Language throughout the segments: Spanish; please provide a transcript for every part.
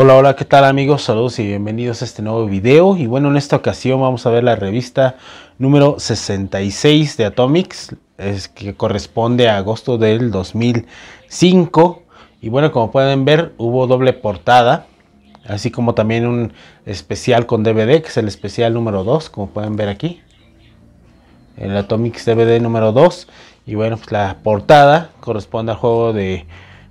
Hola, hola, ¿qué tal amigos? Saludos y bienvenidos a este nuevo video. Y bueno, en esta ocasión vamos a ver la revista número 66 de Atomics, es que corresponde a agosto del 2005. Y bueno, como pueden ver, hubo doble portada, así como también un especial con DVD, que es el especial número 2, como pueden ver aquí. El Atomics DVD número 2. Y bueno, pues la portada corresponde al juego de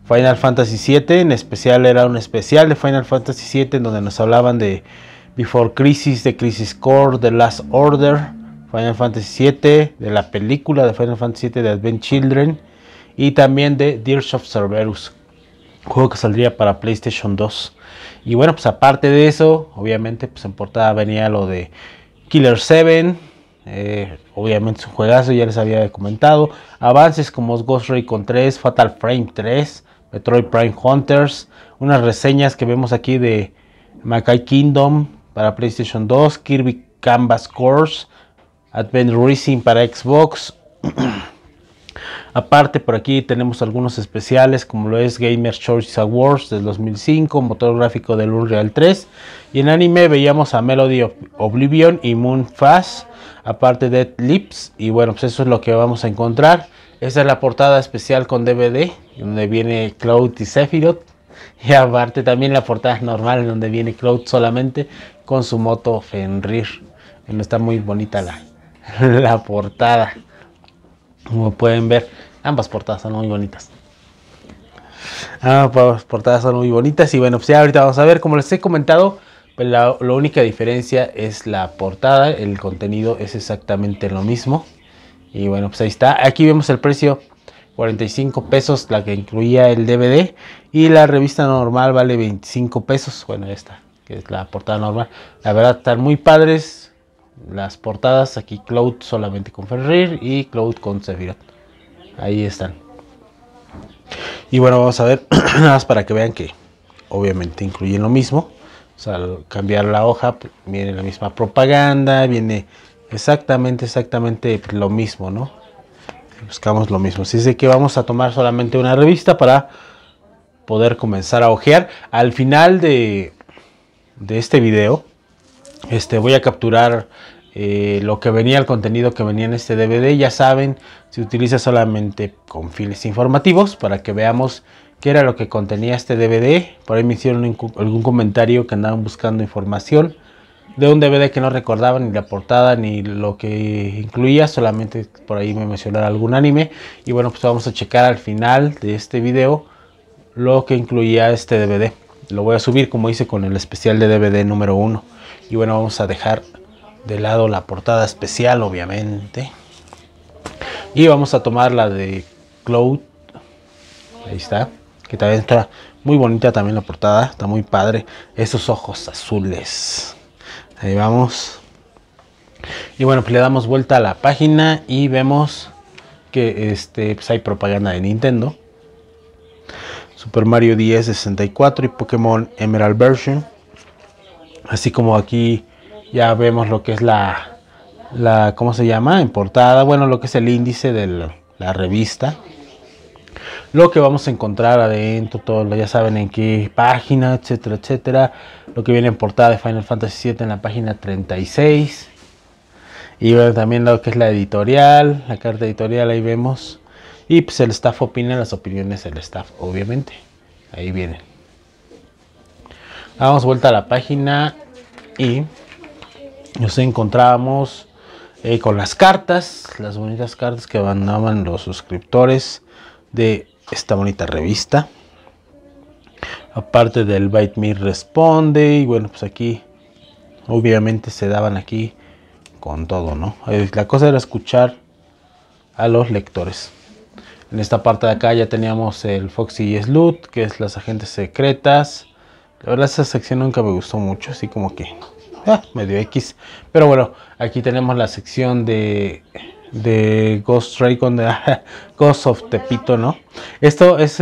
Final Fantasy VII, en especial era un especial de Final Fantasy VII en donde nos hablaban de Before Crisis, de Crisis Core, de Last Order, Final Fantasy VII, de la película de Final Fantasy VII de Advent Children y también de Dears of Cerberus, juego que saldría para PlayStation 2. Y bueno, pues aparte de eso, obviamente, pues en portada venía lo de Killer 7, eh, obviamente es un juegazo, ya les había comentado. Avances como Ghost Recon 3, Fatal Frame 3, Metroid Prime Hunters, unas reseñas que vemos aquí de Makai Kingdom para PlayStation 2, Kirby Canvas Course, Advent Racing para Xbox. Aparte por aquí tenemos algunos especiales como lo es Gamer Choice Awards del 2005, motor gráfico del Unreal 3 y en anime veíamos a Melody of Oblivion y Moon Fast, aparte de Lips y bueno pues eso es lo que vamos a encontrar. Esta es la portada especial con DVD, donde viene Cloud y Sephiroth. Y aparte también la portada normal, donde viene Cloud solamente con su moto Fenrir. está muy bonita la, la portada. Como pueden ver, ambas portadas son muy bonitas. Ambas portadas son muy bonitas. Y bueno, pues ya ahorita vamos a ver, como les he comentado, pues la única diferencia es la portada. El contenido es exactamente lo mismo. Y bueno, pues ahí está. Aquí vemos el precio. 45 pesos la que incluía el DVD y la revista normal vale 25 pesos. Bueno, esta que es la portada normal. La verdad están muy padres las portadas. Aquí Cloud solamente con Ferrir y Cloud con Sephiroth. Ahí están. Y bueno, vamos a ver nada más para que vean que obviamente incluyen lo mismo. O sea, al cambiar la hoja pues, viene la misma propaganda, viene Exactamente, exactamente lo mismo, ¿no? Buscamos lo mismo. Así es que vamos a tomar solamente una revista para poder comenzar a ojear. Al final de, este video, este, voy a capturar eh, lo que venía, el contenido que venía en este DVD. Ya saben, se utiliza solamente con fines informativos para que veamos qué era lo que contenía este DVD. Por ahí me hicieron algún comentario que andaban buscando información de un DVD que no recordaba ni la portada ni lo que incluía, solamente por ahí me mencionara algún anime. Y bueno, pues vamos a checar al final de este video lo que incluía este DVD. Lo voy a subir como hice con el especial de DVD número 1. Y bueno, vamos a dejar de lado la portada especial, obviamente. Y vamos a tomar la de Cloud. Ahí está. Que también está muy bonita también la portada. Está muy padre. Esos ojos azules. Ahí vamos. Y bueno, pues le damos vuelta a la página y vemos que este, pues hay propaganda de Nintendo. Super Mario 10 64 y Pokémon Emerald Version. Así como aquí ya vemos lo que es la, la ¿cómo se llama? En portada, bueno, lo que es el índice de la revista lo que vamos a encontrar adentro, todo, ya saben en qué página, etcétera, etcétera. Lo que viene en portada de Final Fantasy VII en la página 36. Y también lo que es la editorial, la carta editorial, ahí vemos. Y pues el staff opina las opiniones del staff, obviamente. Ahí vienen. Damos vuelta a la página y nos encontramos eh, con las cartas, las bonitas cartas que mandaban los suscriptores de esta bonita revista. Aparte del Byte Me Responde. Y bueno, pues aquí obviamente se daban aquí con todo, ¿no? Eh, la cosa era escuchar a los lectores. En esta parte de acá ya teníamos el Foxy y Slut, que es las agentes secretas. La verdad esa sección nunca me gustó mucho, así como que ah, medio X. Pero bueno, aquí tenemos la sección de de Ghost Recon, de Ghost of Tepito, ¿no? Esto es,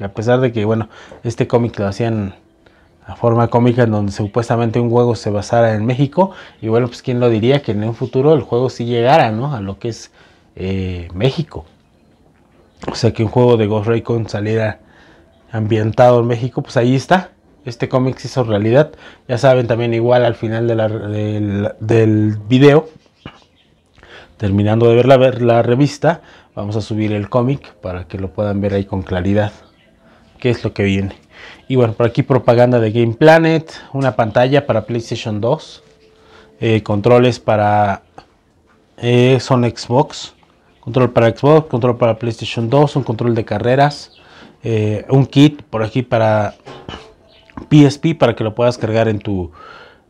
a pesar de que, bueno, este cómic lo hacían a forma cómica en donde supuestamente un juego se basara en México, y bueno, pues quién lo diría que en un futuro el juego sí llegara, ¿no? A lo que es eh, México. O sea, que un juego de Ghost Recon saliera ambientado en México, pues ahí está. Este cómic se hizo realidad. Ya saben, también igual al final del, del video terminando de ver la, revista, vamos a subir el cómic para que lo puedan ver ahí con claridad qué es lo que viene. Y bueno, por aquí propaganda de Game Planet, una pantalla para PlayStation 2, eh, controles para eh, son Xbox, control para Xbox, control para PlayStation 2, un control de carreras, eh, un kit por aquí para PSP para que lo puedas cargar en tu,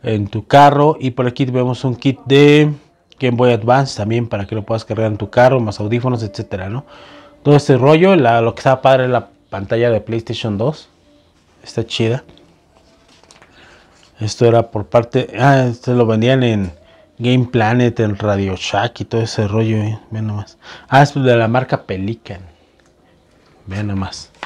en tu carro y por aquí vemos un kit de Game Boy Advance también para que lo puedas cargar en tu carro, más audífonos, etcétera, ¿no? Todo este rollo, lo que está padre la pantalla de PlayStation 2. Está chida. Esto era por parte. Ah, este lo vendían en Game Planet, en Radio Shack y todo ese rollo. Eh. nomás. Ah, es de la marca Pelican. Vean nomás.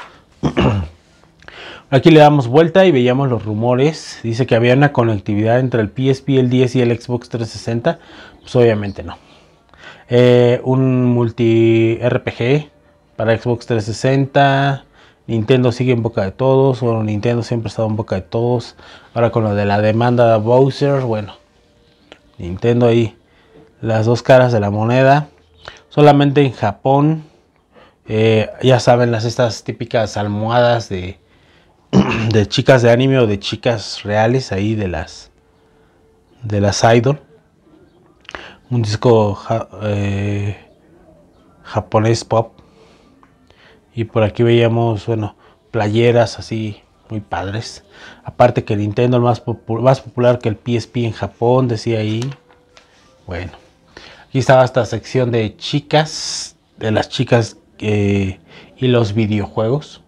Aquí le damos vuelta y veíamos los rumores. Dice que había una conectividad entre el PSP, el 10 y el Xbox 360. Pues obviamente no. Eh, un multi RPG para Xbox 360. Nintendo sigue en boca de todos. Bueno, Nintendo siempre ha estado en boca de todos. Ahora con lo de la demanda de Bowser, bueno. Nintendo ahí. Las dos caras de la moneda. Solamente en Japón. Eh, ya saben, las estas típicas almohadas de, de chicas de anime o de chicas reales ahí de las de las idol un disco eh, japonés pop. Y por aquí veíamos, bueno, playeras así muy padres. Aparte que Nintendo más, popular que el PSP en Japón, decía ahí. Bueno, aquí estaba esta sección de chicas, de las chicas eh, y los videojuegos.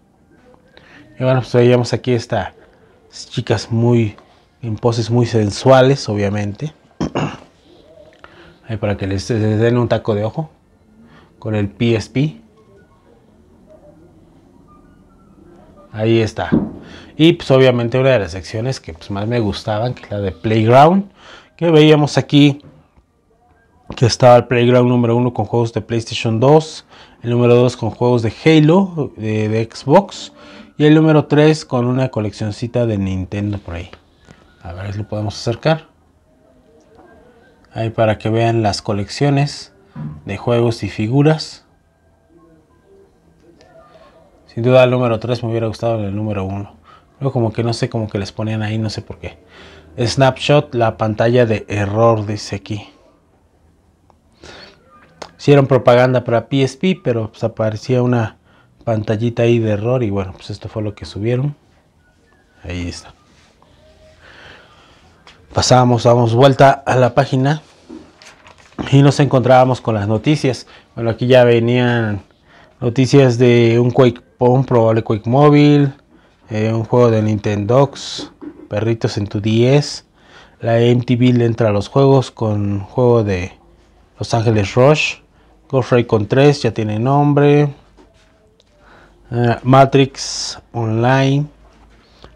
Y bueno, pues veíamos aquí estas chicas muy en poses muy sensuales, obviamente. Ahí para que les den un taco de ojo con el PSP. Ahí está. Y pues obviamente una de las secciones que pues, más me gustaban, que es la de Playground, que veíamos aquí que estaba el Playground número 1 con juegos de PlayStation 2, el número 2 con juegos de Halo, de, Xbox, y el número 3 con una coleccioncita de Nintendo por ahí. A ver si lo podemos acercar ahí para que vean las colecciones de juegos y figuras. Sin duda el número 3 me hubiera gustado el número 1. Luego como que no sé, cómo que les ponían ahí, no sé por qué. Snapshot, la pantalla de error, dice aquí. Hicieron propaganda para PSP, pero pues, aparecía una pantallita ahí de error y bueno, pues esto fue lo que subieron. Ahí está. Pasábamos, damos vuelta a la página y nos encontrábamos con las noticias. Bueno, aquí ya venían noticias de un, Quake, un probable Quake móvil, eh, un juego de Nintendox, perritos en tu 10. La MTV le entra a los juegos con juego de Los Ángeles Rush. Ghost con 3 ya tiene nombre. Eh, Matrix Online.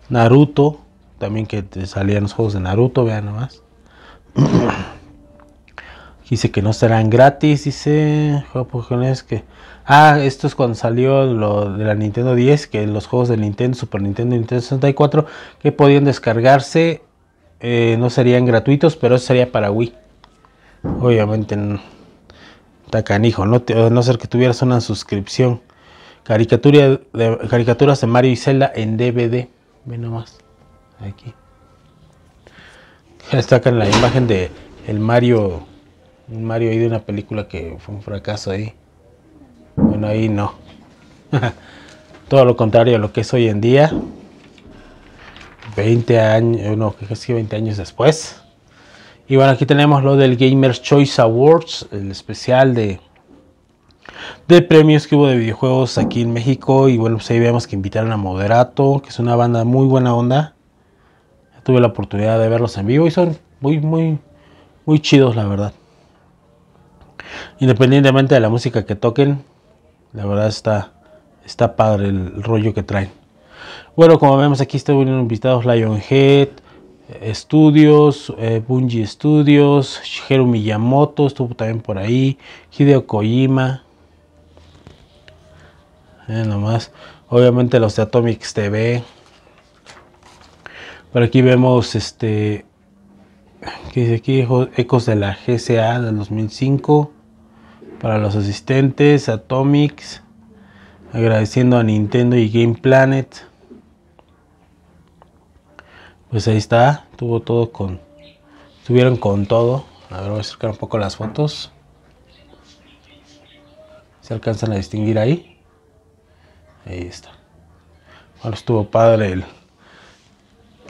Naruto también que salían los juegos de Naruto, vean nomás. dice que no serán gratis, dice que... Ah, esto es cuando salió lo de la Nintendo 10, que los juegos de Nintendo, Super Nintendo y Nintendo 64, que podían descargarse, eh, no serían gratuitos, pero eso sería para Wii. Obviamente no. no, no ser que tuvieras una suscripción. Caricatura de, caricaturas de Mario y Zelda en DVD. Vean nomás. Aquí. en la imagen de el Mario, un Mario ahí de una película que fue un fracaso ahí. Bueno, ahí no. Todo lo contrario a lo que es hoy en día. 20 años, eh, no, casi 20 años después. Y bueno, aquí tenemos lo del Gamers Choice Awards, el especial de, de premios que hubo de videojuegos aquí en México. Y bueno, pues ahí vemos que invitaron a Moderato, que es una banda muy buena onda. Tuve la oportunidad de verlos en vivo y son muy, muy, muy chidos, la verdad. Independientemente de la música que toquen, la verdad está, está padre el rollo que traen. Bueno, como vemos aquí están invitados Lionhead, eh, Studios, eh, Bungie Studios, Shigeru Miyamoto estuvo también por ahí, Hideo Kojima. Eh, nomás. Obviamente los de Atomics TV. Por aquí vemos este que dice aquí ecos de la GCA del 2005 para los asistentes, Atomics, agradeciendo a Nintendo y Game Planet. Pues ahí está, tuvo todo con estuvieron con todo. A ver, voy a acercar un poco las fotos. Se alcanzan a distinguir ahí. Ahí está. Bueno, estuvo padre el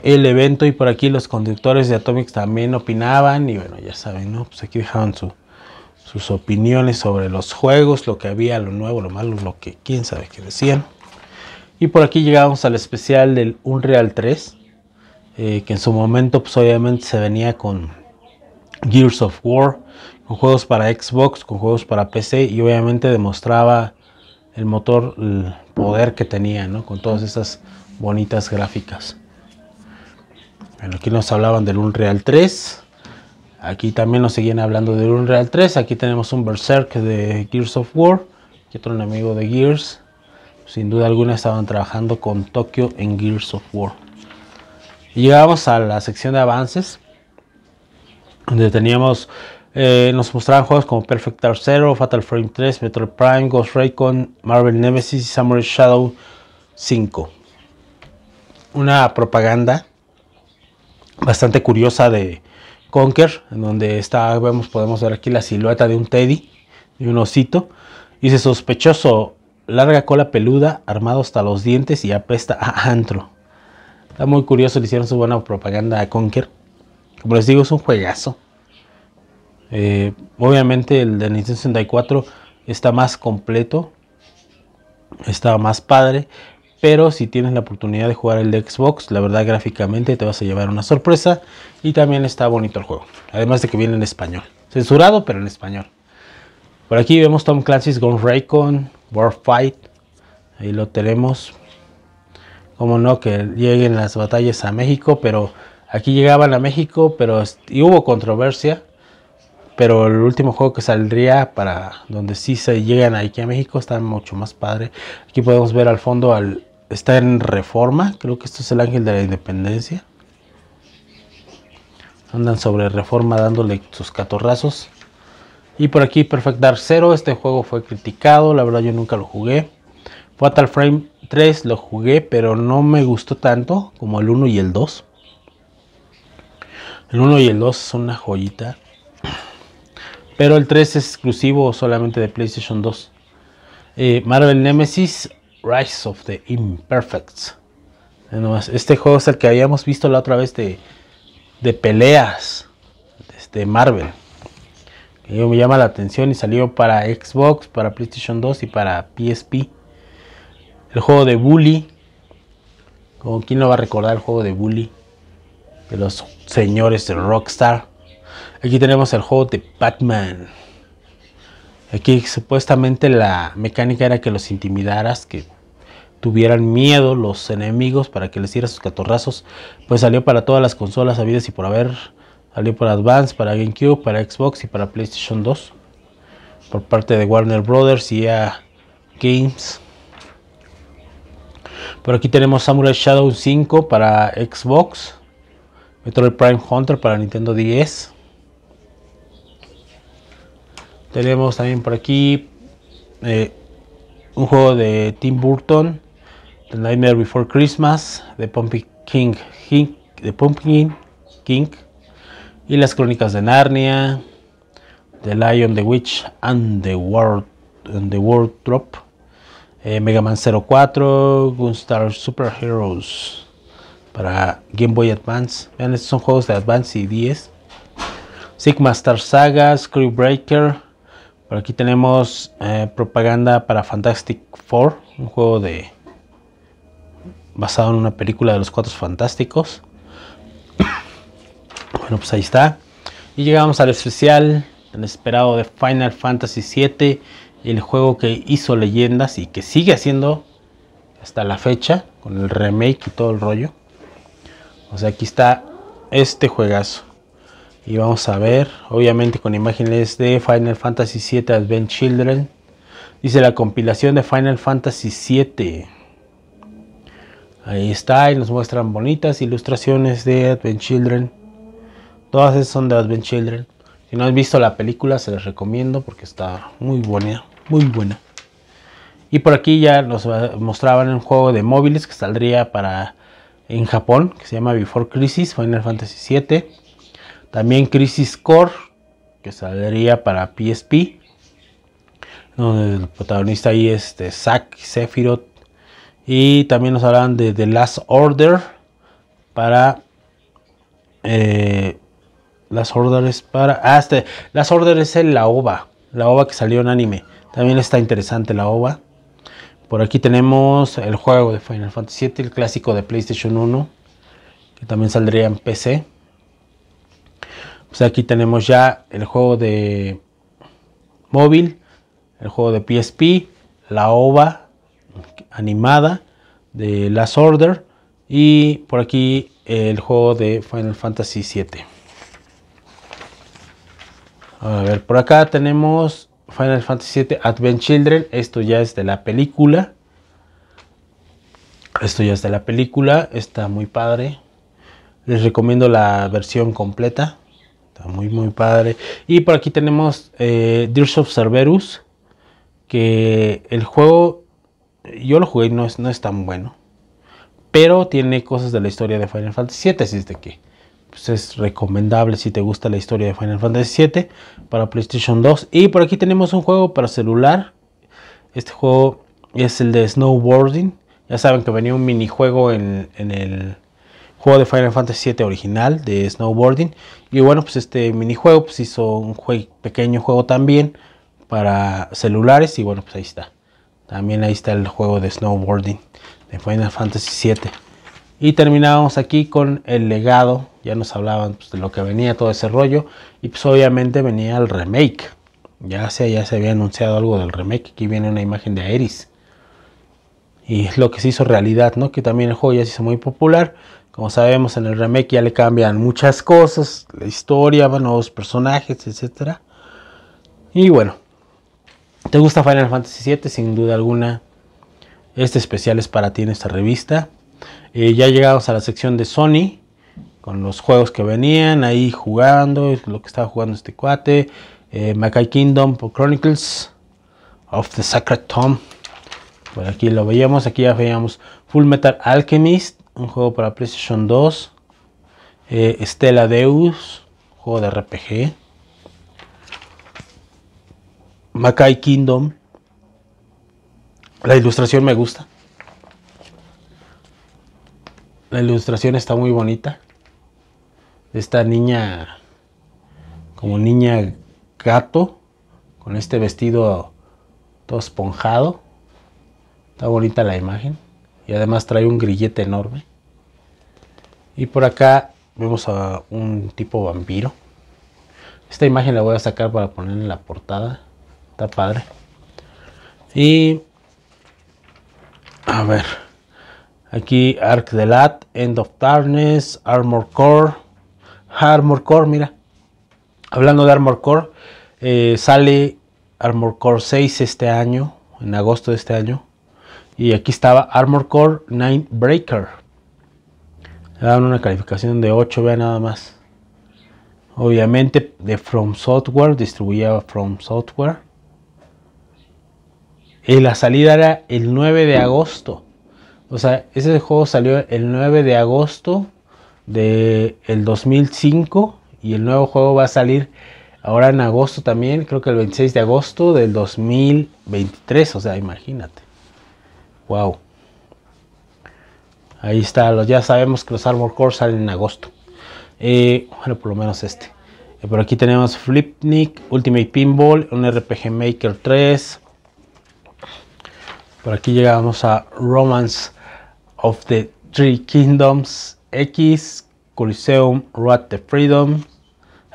el evento y por aquí los conductores de Atomics también opinaban y bueno, ya saben, ¿no? Pues aquí dejaban sus opiniones sobre los juegos, lo que había, lo nuevo, lo malo, lo que quién sabe qué decían. Y por aquí llegamos al especial del Unreal 3, eh, que en su momento pues obviamente se venía con Gears of War, con juegos para Xbox, con juegos para PC y obviamente demostraba el motor, el poder que tenía, ¿no? Con todas esas bonitas gráficas aquí nos hablaban del Unreal 3. Aquí también nos seguían hablando del Unreal 3. Aquí tenemos un Berserk de Gears of War. Aquí otro enemigo de Gears. Sin duda alguna estaban trabajando con Tokio en Gears of War. Y llegamos a la sección de avances. Donde teníamos... Eh, nos mostraban juegos como Perfect Dark Zero, Fatal Frame 3, Metroid Prime, Ghost Recon, Marvel Nemesis y Samurai Shadow 5. Una propaganda bastante curiosa de Conker, en donde está, vemos, podemos ver aquí la silueta de un teddy, de un osito. Dice sospechoso, larga cola peluda, armado hasta los dientes y apesta a antro. Está muy curioso, le hicieron su buena propaganda a Conker. Como les digo, es un juegazo. Eh, obviamente el de Nintendo 64 está más completo, está más padre pero si tienes la oportunidad de jugar el de Xbox, la verdad gráficamente te vas a llevar una sorpresa y también está bonito el juego, además de que viene en español, censurado pero en español. Por aquí vemos Tom Clancy's Gone Raycon, Warfight. ahí lo tenemos. Como no que lleguen las batallas a México, pero aquí llegaban a México, pero y hubo controversia. Pero el último juego que saldría para donde sí se llegan aquí a México está mucho más padre. Aquí podemos ver al fondo al, está en reforma, creo que esto es el ángel de la independencia. Andan sobre reforma dándole sus catorrazos. Y por aquí Perfect Dark 0, este juego fue criticado, la verdad yo nunca lo jugué. Fatal Frame 3 lo jugué, pero no me gustó tanto como el 1 y el 2. El 1 y el 2 son una joyita. Pero el 3 es exclusivo solamente de PlayStation 2. Eh, Marvel Nemesis Rise of the Imperfects. Este juego es el que habíamos visto la otra vez de, de peleas de Marvel. me llama la atención y salió para Xbox, para PlayStation 2 y para PSP. El juego de Bully. Como quién no va a recordar el juego de Bully. De los señores de Rockstar. Aquí tenemos el juego de Batman. Aquí supuestamente la mecánica era que los intimidaras, que tuvieran miedo los enemigos para que les diera sus catorrazos. Pues salió para todas las consolas habidas y por haber. Salió para Advance, para GameCube, para Xbox y para PlayStation 2. Por parte de Warner Brothers y a Games. Por aquí tenemos Samurai Shadow 5 para Xbox. Metroid Prime Hunter para Nintendo DS. Tenemos también por aquí eh, un juego de Tim Burton, The Nightmare Before Christmas, The Pumpkin King, de Pumpkin King y las Crónicas de Narnia, The Lion, The Witch and the World, Drop, eh, Mega Man 04, Gunstar Super Heroes para Game Boy Advance. Vean, estos son juegos de Advance y 10. Sigma Star Saga, Screwbreaker. Por aquí tenemos eh, propaganda para Fantastic Four, un juego de basado en una película de los Cuatro Fantásticos. bueno, pues ahí está. Y llegamos al especial, tan esperado de Final Fantasy VII, el juego que hizo leyendas y que sigue haciendo hasta la fecha, con el remake y todo el rollo. O sea, aquí está este juegazo y vamos a ver obviamente con imágenes de Final Fantasy VII Advent Children dice la compilación de Final Fantasy VII ahí está y nos muestran bonitas ilustraciones de Advent Children todas esas son de Advent Children si no han visto la película se las recomiendo porque está muy buena muy buena y por aquí ya nos mostraban un juego de móviles que saldría para en Japón que se llama Before Crisis Final Fantasy VII también Crisis Core, que saldría para PSP. Donde el protagonista ahí es este, Zack Sephiroth. Y también nos hablan de The Last Order para... Eh, Last las órdenes para... Ah, este, las órdenes es la OVA. La OVA que salió en anime. También está interesante la OVA. Por aquí tenemos el juego de Final Fantasy VII, el clásico de PlayStation 1. Que también saldría en PC. Pues aquí tenemos ya el juego de móvil, el juego de PSP, la OVA animada de Last Order y por aquí el juego de Final Fantasy VII. A ver, por acá tenemos Final Fantasy VII Advent Children. Esto ya es de la película. Esto ya es de la película. Está muy padre. Les recomiendo la versión completa muy, muy padre. Y por aquí tenemos eh, of Cerberus. Que el juego, yo lo jugué no es, no es tan bueno. Pero tiene cosas de la historia de Final Fantasy VII, así es de que pues es recomendable si te gusta la historia de Final Fantasy VII para PlayStation 2. Y por aquí tenemos un juego para celular. Este juego es el de snowboarding. Ya saben que venía un minijuego en el juego de Final Fantasy VII original de snowboarding. Y bueno, pues este minijuego pues hizo un pequeño juego también para celulares. Y bueno, pues ahí está. También ahí está el juego de snowboarding de Final Fantasy VII. Y terminamos aquí con el legado. Ya nos hablaban pues, de lo que venía todo ese rollo. Y pues obviamente venía el remake. Ya se, ya se había anunciado algo del remake. Aquí viene una imagen de Aeris. Y es lo que se hizo realidad, ¿no? Que también el juego ya se hizo muy popular. Como sabemos, en el remake ya le cambian muchas cosas, la historia, nuevos personajes, etc. Y bueno, ¿te gusta Final Fantasy VII? Sin duda alguna, este especial es para ti en esta revista. Eh, ya llegamos a la sección de Sony, con los juegos que venían, ahí jugando, lo que estaba jugando este cuate. Eh, Makai Kingdom Chronicles of the Sacred Tomb. Por aquí lo veíamos, aquí ya veíamos Full Metal Alchemist, un juego para PlayStation 2. Estela eh, Stella Deus, juego de RPG. Makai Kingdom. La ilustración me gusta. La ilustración está muy bonita. Esta niña, como niña gato, con este vestido todo esponjado. Está bonita la imagen. Y además trae un grillete enorme. Y por acá vemos a un tipo vampiro. Esta imagen la voy a sacar para poner en la portada. Está padre. Y a ver. Aquí Arc de Lat, End of Darkness, Armor Core. Ah, Armor Core, mira. Hablando de Armor Core, eh, sale Armor Core 6 este año, en agosto de este año. Y aquí estaba Armor Core 9 Breaker. Le daban una calificación de 8, vea nada más. Obviamente de From Software, distribuía From Software. Y la salida era el 9 de agosto. O sea, ese juego salió el 9 de agosto del el 2005 y el nuevo juego va a salir ahora en agosto también, creo que el 26 de agosto del 2023, o sea, imagínate. Wow. Ahí está, ya sabemos que los Armor Core salen en agosto. Eh, bueno, por lo menos este. Eh, por aquí tenemos Flipnik, Ultimate Pinball, un RPG Maker 3. Por aquí llegamos a Romance of the Three Kingdoms X, Coliseum, Road the Freedom.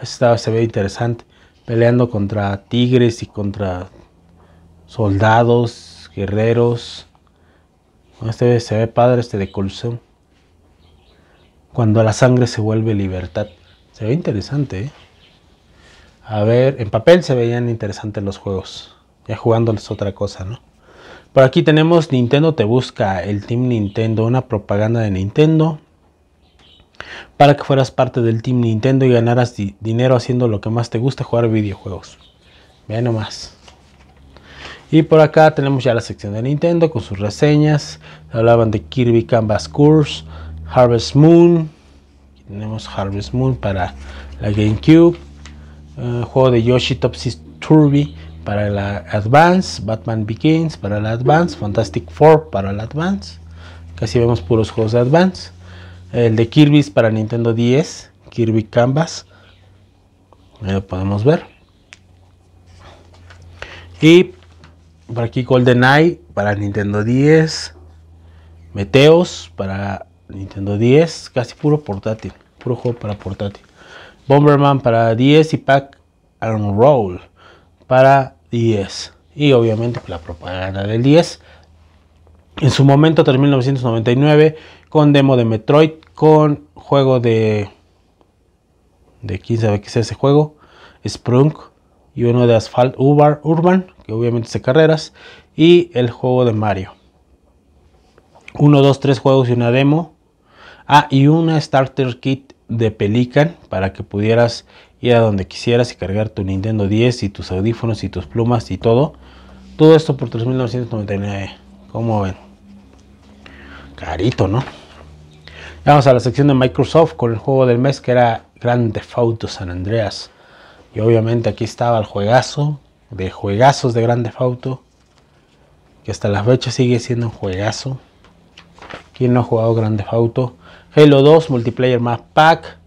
Esta se ve interesante. Peleando contra tigres y contra soldados, guerreros. Este se ve padre, este de Colson. Cuando la sangre se vuelve libertad. Se ve interesante, ¿eh? A ver, en papel se veían interesantes los juegos. Ya jugándoles otra cosa, ¿no? Por aquí tenemos Nintendo te busca, el Team Nintendo, una propaganda de Nintendo. Para que fueras parte del Team Nintendo y ganaras dinero haciendo lo que más te gusta, jugar videojuegos. Vean nomás. Y por acá tenemos ya la sección de Nintendo con sus reseñas. Hablaban de Kirby Canvas Course, Harvest Moon. tenemos Harvest Moon para la GameCube. Eh, juego de Yoshi Topsy Turvy para la Advance. Batman Begins para la Advance. Fantastic Four para la Advance. Casi vemos puros juegos de Advance. El de Kirby para Nintendo 10. Kirby Canvas. Ahí lo podemos ver. Y por aquí GoldenEye para Nintendo 10. Meteos para Nintendo 10. Casi puro portátil. Puro juego para portátil. Bomberman para 10 y Pack and Roll para 10. Y obviamente pues, la propaganda del 10. En su momento, 3999 con demo de Metroid, con juego de. de quién sabe qué es ese juego, Sprunk y uno de Asphalt Urban que obviamente es de carreras, y el juego de Mario. Uno, dos, tres juegos y una demo. Ah, y una starter kit de Pelican para que pudieras ir a donde quisieras y cargar tu Nintendo 10 y tus audífonos y tus plumas y todo. Todo esto por 3.999. ¿Cómo ven? Carito, ¿no? Vamos a la sección de Microsoft con el juego del mes que era Grand Theft Auto San Andreas. Y obviamente aquí estaba el juegazo de juegazos de Grande Fauto, que hasta la fecha sigue siendo un juegazo. ¿Quién no ha jugado Grande Fauto? Halo 2, Multiplayer Map Pack,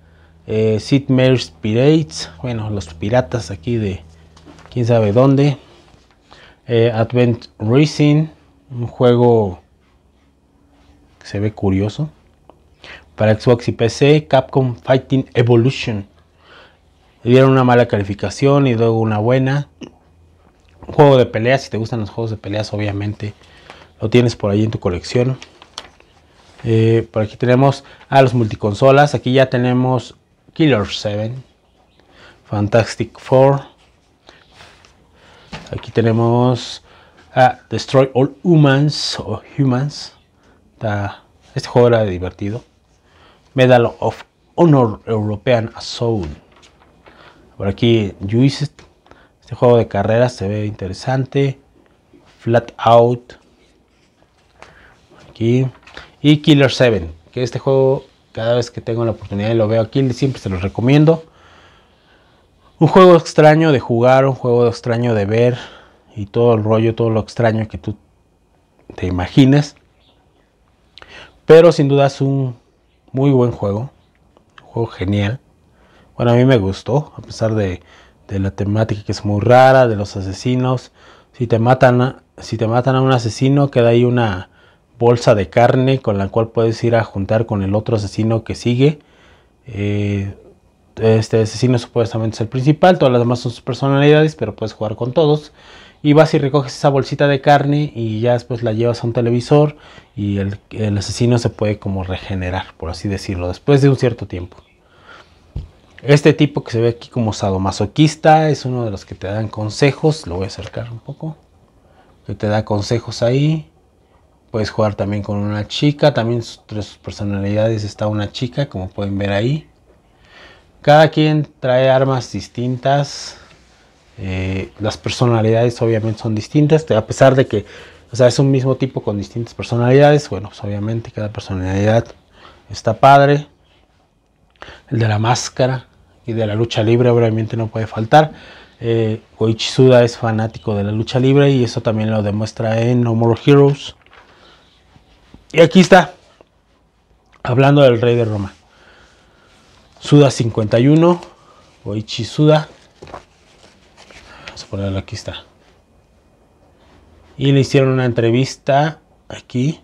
eh, Sid Pirates, bueno, los piratas aquí de quién sabe dónde. Eh, Advent Racing, un juego que se ve curioso. Para Xbox y PC, Capcom Fighting Evolution. Le dieron una mala calificación y luego una buena juego de peleas, si te gustan los juegos de peleas, obviamente lo tienes por ahí en tu colección. Eh, por aquí tenemos a los multiconsolas. Aquí ya tenemos Killer 7, Fantastic Four. Aquí tenemos a Destroy All Humans o Humans. este juego era divertido. Medal of Honor European Assault. Por aquí Juiced este juego de carreras se ve interesante. Flat Out. Aquí. Y Killer 7. Que este juego, cada vez que tengo la oportunidad y lo veo aquí, siempre se los recomiendo. Un juego extraño de jugar, un juego extraño de ver. Y todo el rollo, todo lo extraño que tú te imagines. Pero sin duda es un muy buen juego. Un juego genial. Bueno, a mí me gustó, a pesar de de la temática que es muy rara, de los asesinos. Si te matan, si te matan a un asesino, queda ahí una bolsa de carne con la cual puedes ir a juntar con el otro asesino que sigue. Eh, este asesino supuestamente es el principal, todas las demás son sus personalidades, pero puedes jugar con todos. Y vas y recoges esa bolsita de carne y ya después la llevas a un televisor y el, el asesino se puede como regenerar, por así decirlo, después de un cierto tiempo. Este tipo que se ve aquí como sadomasoquista es uno de los que te dan consejos. Lo voy a acercar un poco. Que te da consejos ahí. Puedes jugar también con una chica. También entre sus personalidades está una chica, como pueden ver ahí. Cada quien trae armas distintas. Eh, las personalidades obviamente son distintas. A pesar de que sea, es un mismo tipo con distintas personalidades. Bueno, pues obviamente cada personalidad está padre. El de la máscara y de la lucha libre obviamente no puede faltar. Eh, Suda es fanático de la lucha libre y eso también lo demuestra en No More Heroes. Y aquí está, hablando del rey de Roma. Suda 51, Goichi Suda. Vamos a ponerlo aquí está. Y le hicieron una entrevista aquí.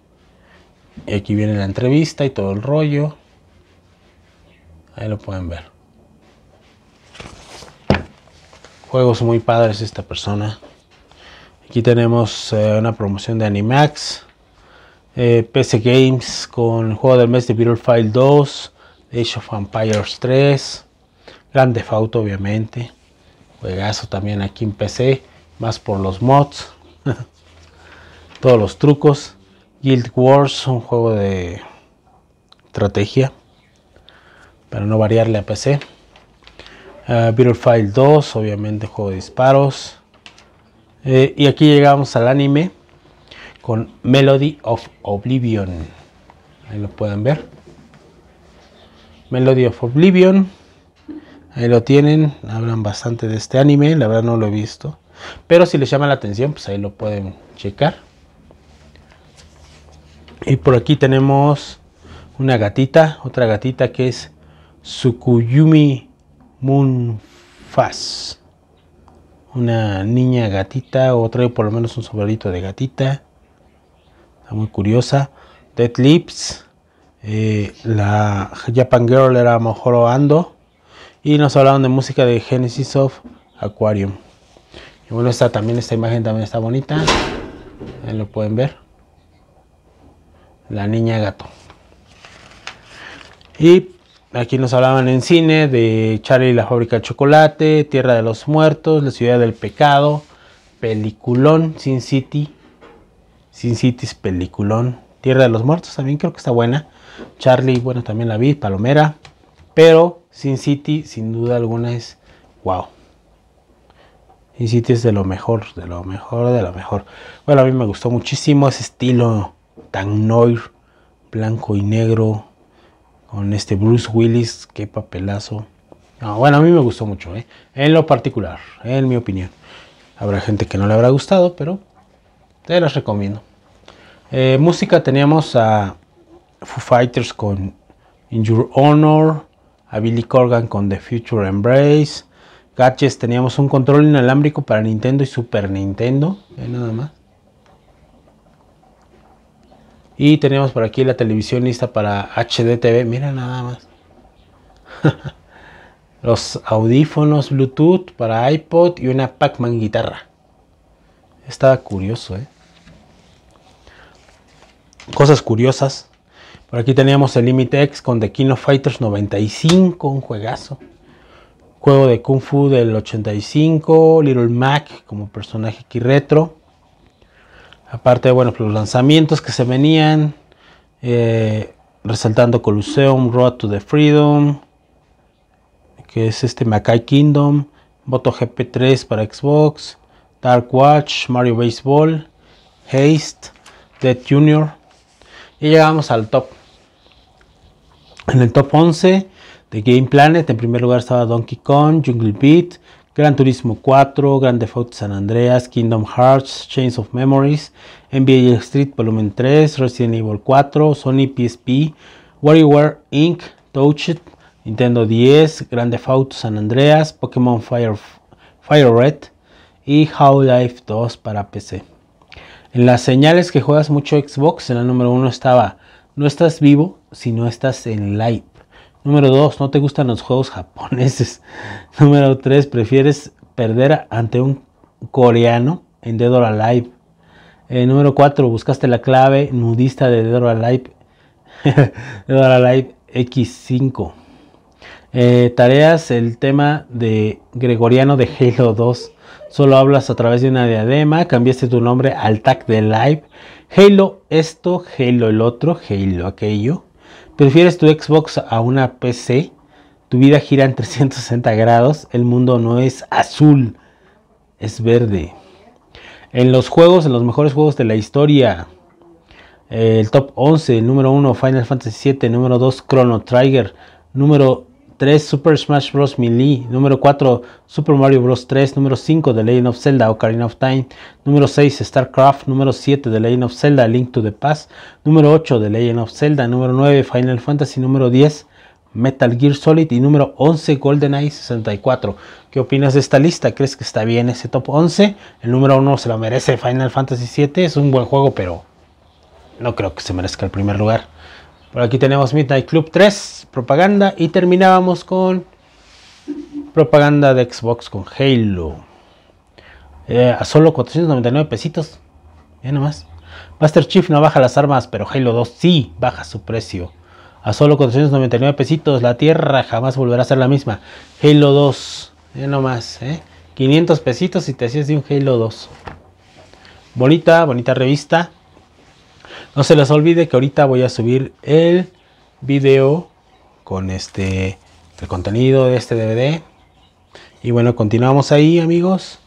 Y aquí viene la entrevista y todo el rollo. Ahí lo pueden ver. juegos muy padres esta persona. Aquí tenemos eh, una promoción de Animax. Eh, PC Games con el juego del mes de File 2, Age of Empires 3, Grand default obviamente, juegazo también aquí en PC, más por los mods, todos los trucos, Guild Wars, un juego de estrategia, para no variarle a PC. Beautiful File 2, obviamente juego de disparos. Eh, y aquí llegamos al anime con Melody of Oblivion. Ahí lo pueden ver. Melody of Oblivion. Ahí lo tienen. Hablan bastante de este anime. La verdad no lo he visto. Pero si les llama la atención, pues ahí lo pueden checar. Y por aquí tenemos una gatita. Otra gatita que es Tsukuyumi Moonfaz. Una niña gatita, o trae por lo menos un sombrerito de gatita. Está muy curiosa. Dead Lips. Eh, la Japan Girl era Mojoro Ando. Y nos hablaron de música de Genesis of Aquarium. Y bueno, esta también, esta imagen también está bonita. Ahí lo pueden ver. La niña gato. Y Aquí nos hablaban en cine de Charlie y la fábrica de chocolate, Tierra de los Muertos, La Ciudad del Pecado, Peliculón, Sin City. Sin City es Peliculón. Tierra de los Muertos también creo que está buena. Charlie, bueno, también la vi, Palomera. Pero Sin City, sin duda alguna, es wow. Sin City es de lo mejor, de lo mejor, de lo mejor. Bueno, a mí me gustó muchísimo ese estilo tan noir, blanco y negro con este Bruce Willis, qué papelazo. bueno, a mí me gustó mucho, ¿eh? en lo particular, en mi opinión. Habrá gente que no le habrá gustado, pero te las recomiendo. Eh, música teníamos a Foo Fighters con In Your Honor, a Billy Corgan con The Future Embrace. Gadgets teníamos un control inalámbrico para Nintendo y Super Nintendo, ¿eh? nada más. Y tenemos por aquí la televisión lista para HDTV. Mira nada más. Los audífonos Bluetooth para iPod y una Pac-Man guitarra. Estaba curioso, ¿eh? Cosas curiosas. Por aquí teníamos el Limit X con The Kino Fighters 95, un juegazo. Juego de Kung Fu del 85, Little Mac como personaje aquí retro. Aparte, bueno, pues, los lanzamientos que se venían, eh, resaltando Coliseum, Road to the Freedom, que es este Makai Kingdom, Moto GP3 para Xbox, Dark Watch, Mario Baseball, Haste, Dead Junior. Y llegamos al top. En el top 11 de Game Planet, en primer lugar estaba Donkey Kong, Jungle Beat, Gran Turismo 4, Grand Theft San Andreas, Kingdom Hearts, Chains of Memories, NBA Street Volumen 3, Resident Evil 4, Sony PSP, WarioWare Inc., It, Nintendo 10, Grand Theft San Andreas, Pokémon Fire, Red y How Life 2 para PC. En las señales que juegas mucho Xbox, en la número 1 estaba, no estás vivo si no estás en light. Número 2. No te gustan los juegos japoneses. Número 3. Prefieres perder ante un coreano en Dead or Alive. Eh, número 4. Buscaste la clave nudista de Dead or Alive, Dead or Alive X5. Eh, tareas, el tema de Gregoriano de Halo 2. Solo hablas a través de una diadema. Cambiaste tu nombre al tag de Live. Halo esto, Halo el otro, Halo aquello. ¿Prefieres tu Xbox a una PC? Tu vida gira en 360 grados. El mundo no es azul, es verde. En los juegos, en los mejores juegos de la historia. El top 11, el número 1 Final Fantasy VII, número 2 Chrono Trigger, número 3. Super Smash Bros. Melee. Número 4. Super Mario Bros. 3. Número 5. The Legend of Zelda Ocarina of Time. Número 6. StarCraft. Número 7. The Legend of Zelda Link to the Past. Número 8. The Legend of Zelda. Número 9. Final Fantasy. Número 10. Metal Gear Solid y número 11 GoldenEye 64. ¿Qué opinas de esta lista? ¿Crees que está bien ese top 11? El número 1 se lo merece Final Fantasy 7, es un buen juego, pero no creo que se merezca el primer lugar. Por aquí tenemos Midnight Club 3, propaganda. Y terminábamos con propaganda de Xbox con Halo. Eh, a solo 499 pesitos. Ya nomás. Master Chief no baja las armas, pero Halo 2 sí baja su precio. A solo 499 pesitos, la tierra jamás volverá a ser la misma. Halo 2, ya nomás, ¿eh? 500 pesitos y te hacías de un Halo 2. Bonita, bonita revista. No se les olvide que ahorita voy a subir el video con este el contenido de este DVD. Y bueno, continuamos ahí, amigos.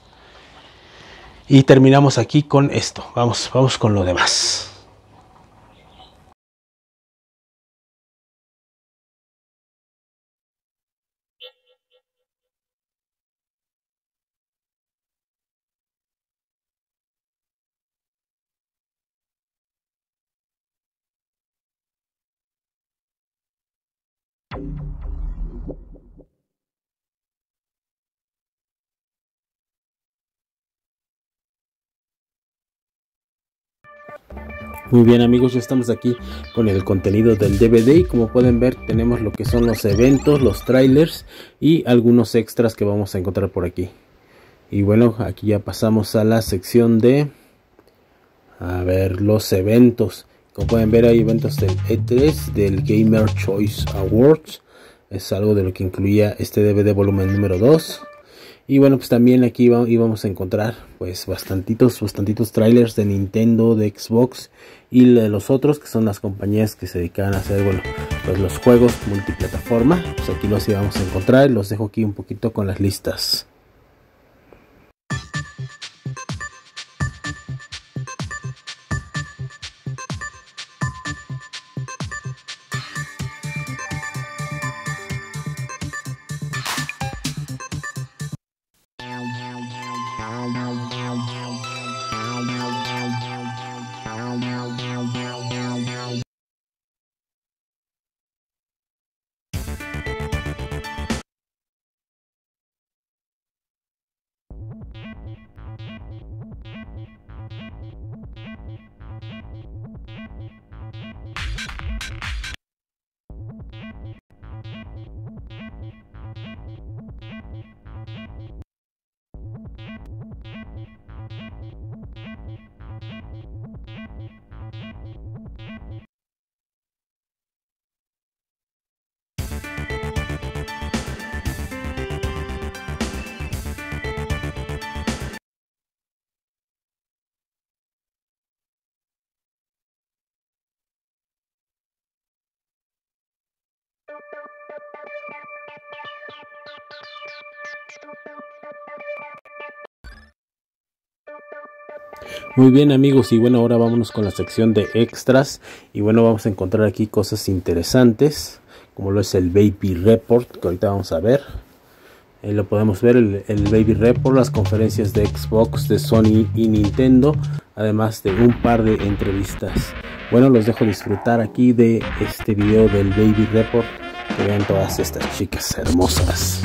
Y terminamos aquí con esto. Vamos, vamos con lo demás. Muy bien amigos, ya estamos aquí con el contenido del DVD y como pueden ver tenemos lo que son los eventos, los trailers y algunos extras que vamos a encontrar por aquí. Y bueno, aquí ya pasamos a la sección de... A ver, los eventos. Como pueden ver hay eventos del E3, del Gamer Choice Awards. Es algo de lo que incluía este DVD volumen número 2. Y bueno, pues también aquí íbamos a encontrar pues bastantitos, bastantitos trailers de Nintendo, de Xbox y de los otros que son las compañías que se dedican a hacer, bueno, pues los juegos multiplataforma. Pues aquí los íbamos a encontrar, los dejo aquí un poquito con las listas. Muy bien amigos y bueno ahora vámonos con la sección de extras y bueno vamos a encontrar aquí cosas interesantes como lo es el Baby Report que ahorita vamos a ver lo podemos ver el, el, Baby Report, las conferencias de Xbox, de Sony y Nintendo, además de un par de entrevistas. Bueno, los dejo disfrutar aquí de este video del Baby Report. Miren todas estas chicas hermosas.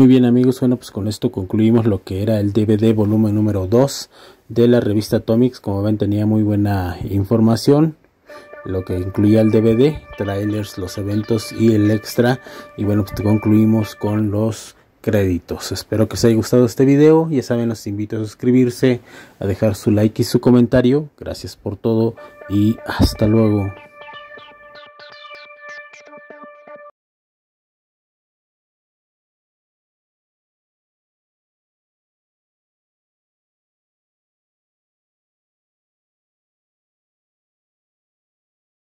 Muy bien amigos, bueno pues con esto concluimos lo que era el DVD volumen número 2 de la revista Atomics. Como ven tenía muy buena información, lo que incluía el DVD, trailers, los eventos y el extra. Y bueno pues concluimos con los créditos. Espero que os haya gustado este video. Ya saben, los invito a suscribirse, a dejar su like y su comentario. Gracias por todo y hasta luego.